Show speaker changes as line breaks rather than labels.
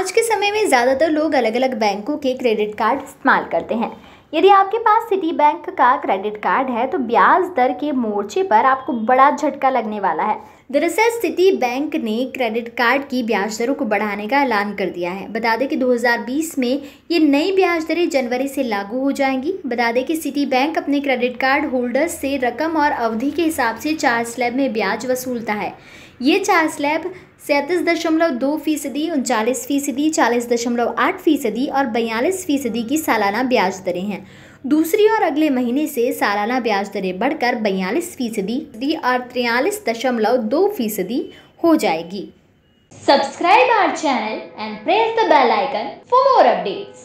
आज के समय में ज़्यादातर लोग अलग अलग बैंकों के क्रेडिट कार्ड इस्तेमाल करते हैं यदि आपके पास सिटी बैंक का क्रेडिट कार्ड है तो ब्याज दर के मोर्चे पर आपको बड़ा झटका लगने वाला है दरअसल सिटी बैंक ने क्रेडिट कार्ड की ब्याज दरों को बढ़ाने का ऐलान कर दिया है बता दें कि 2020 में ये नई ब्याज दरें जनवरी से लागू हो जाएंगी बता दें कि सिटी बैंक अपने क्रेडिट कार्ड होल्डर्स से रकम और अवधि के हिसाब से चार स्लैब में ब्याज वसूलता है ये चार स्लैब सैंतीस दशमलव दो फीसदी उनचालीस फीसदी चालीस दशमलव आठ फीसदी और बयालीस फीसदी की सालाना ब्याज दरें हैं दूसरी ओर अगले महीने से सालाना ब्याज दरें बढ़कर बयालीस फीसदी और तिरयालीस दशमलव दो फीसदी हो जाएगी subscribe our channel and press the
bell icon for more updates